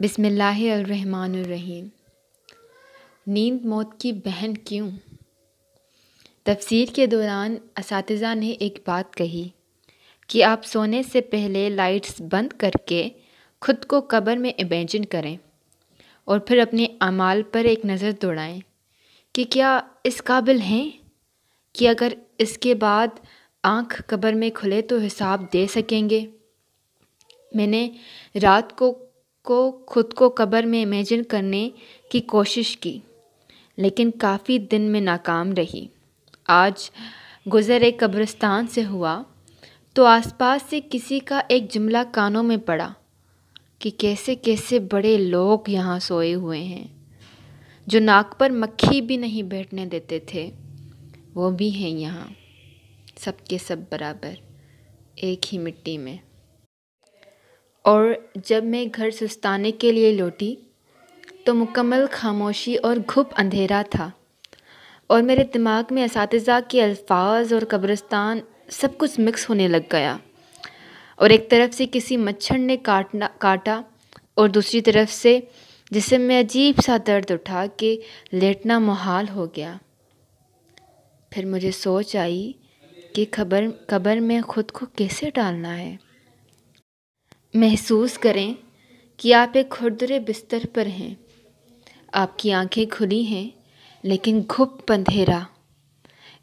बिसमीम नींद मौत की बहन क्यों तफसीर के दौरान इस ने एक बात कही कि आप सोने से पहले लाइट्स बंद करके खुद को कब्र में इमेजिन करें और फिर अपने अमाल पर एक नज़र दौड़ाएं कि क्या इस काबिल हैं कि अगर इसके बाद आंख कब्र में खुले तो हिसाब दे सकेंगे मैंने रात को को खुद को कब्र में इमेजिन करने की कोशिश की लेकिन काफ़ी दिन में नाकाम रही आज गुज़र एक कब्रिस्तान से हुआ तो आसपास से किसी का एक जुमला कानों में पड़ा कि कैसे कैसे बड़े लोग यहाँ सोए हुए हैं जो नाक पर मक्खी भी नहीं बैठने देते थे वो भी हैं यहाँ सब के सब बराबर एक ही मिट्टी में और जब मैं घर सुस्ताने के लिए लौटी तो मुकम्मल ख़ामोशी और घुप अंधेरा था और मेरे दिमाग में इस के अल्फाज और कब्रिस्तान सब कुछ मिक्स होने लग गया और एक तरफ से किसी मच्छर ने काटना काटा और दूसरी तरफ से जिसे में अजीब सा दर्द उठा कि लेटना मुहाल हो गया फिर मुझे सोच आई कि खबर कबर में ख़ुद को कैसे डालना है महसूस करें कि आप एक खुरदरे बिस्तर पर हैं आपकी आँखें खुली हैं लेकिन घुप अंधेरा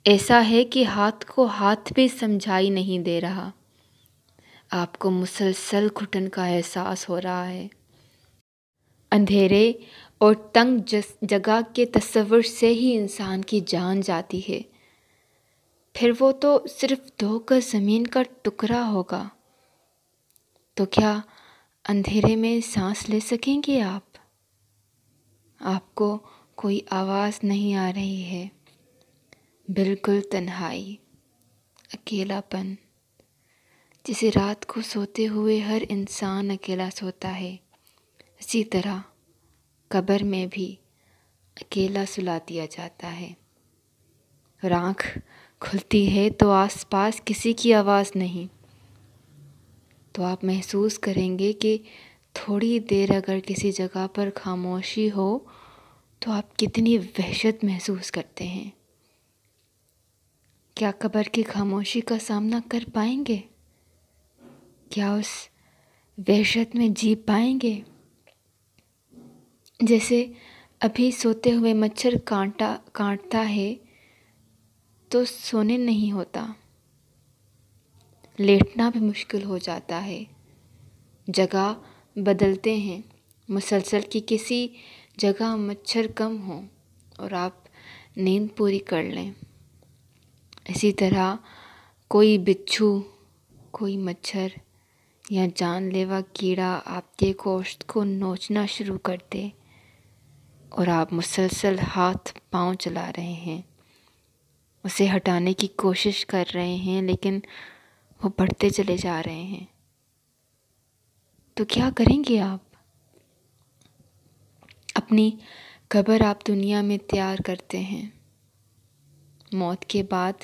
ऐसा है कि हाथ को हाथ भी समझाई नहीं दे रहा आपको मुसलसल घुटन का एहसास हो रहा है अंधेरे और तंग जगह के तस्वर से ही इंसान की जान जाती है फिर वो तो सिर्फ धोकर ज़मीन का टुकड़ा होगा तो क्या अंधेरे में सांस ले सकेंगे आप आपको कोई आवाज़ नहीं आ रही है बिल्कुल तन्हाई अकेलापन जिसे रात को सोते हुए हर इंसान अकेला सोता है इसी तरह कब्र में भी अकेला सुला दिया जाता है आँख खुलती है तो आसपास किसी की आवाज़ नहीं तो आप महसूस करेंगे कि थोड़ी देर अगर किसी जगह पर खामोशी हो तो आप कितनी वहशत महसूस करते हैं क्या कब्र की खामोशी का सामना कर पाएंगे क्या उस वहशत में जी पाएंगे जैसे अभी सोते हुए मच्छर कांटा काटता है तो सोने नहीं होता लेटना भी मुश्किल हो जाता है जगह बदलते हैं मुसलसल की किसी जगह मच्छर कम हो और आप नींद पूरी कर लें इसी तरह कोई बिच्छू कोई मच्छर या जानलेवा कीड़ा आपके गोश्त को नोचना शुरू कर दे और आप मुसलसल हाथ पांव चला रहे हैं उसे हटाने की कोशिश कर रहे हैं लेकिन वो बढ़ते चले जा रहे हैं तो क्या करेंगे आप अपनी कब्र आप दुनिया में तैयार करते हैं मौत के बाद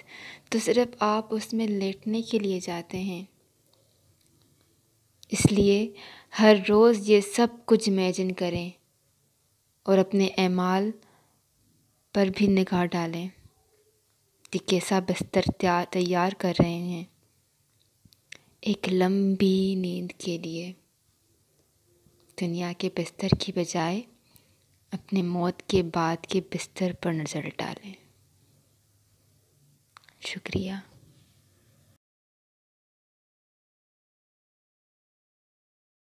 तो सिर्फ आप उसमें लेटने के लिए जाते हैं इसलिए हर रोज़ ये सब कुछ इमेजिन करें और अपने अमाल पर भी निगाह डालें कि कैसा बिस्तर तैयार कर रहे हैं एक लंबी नींद के लिए दुनिया के बिस्तर की बजाय अपने मौत के बाद के बिस्तर पर नज़र डालें शुक्रिया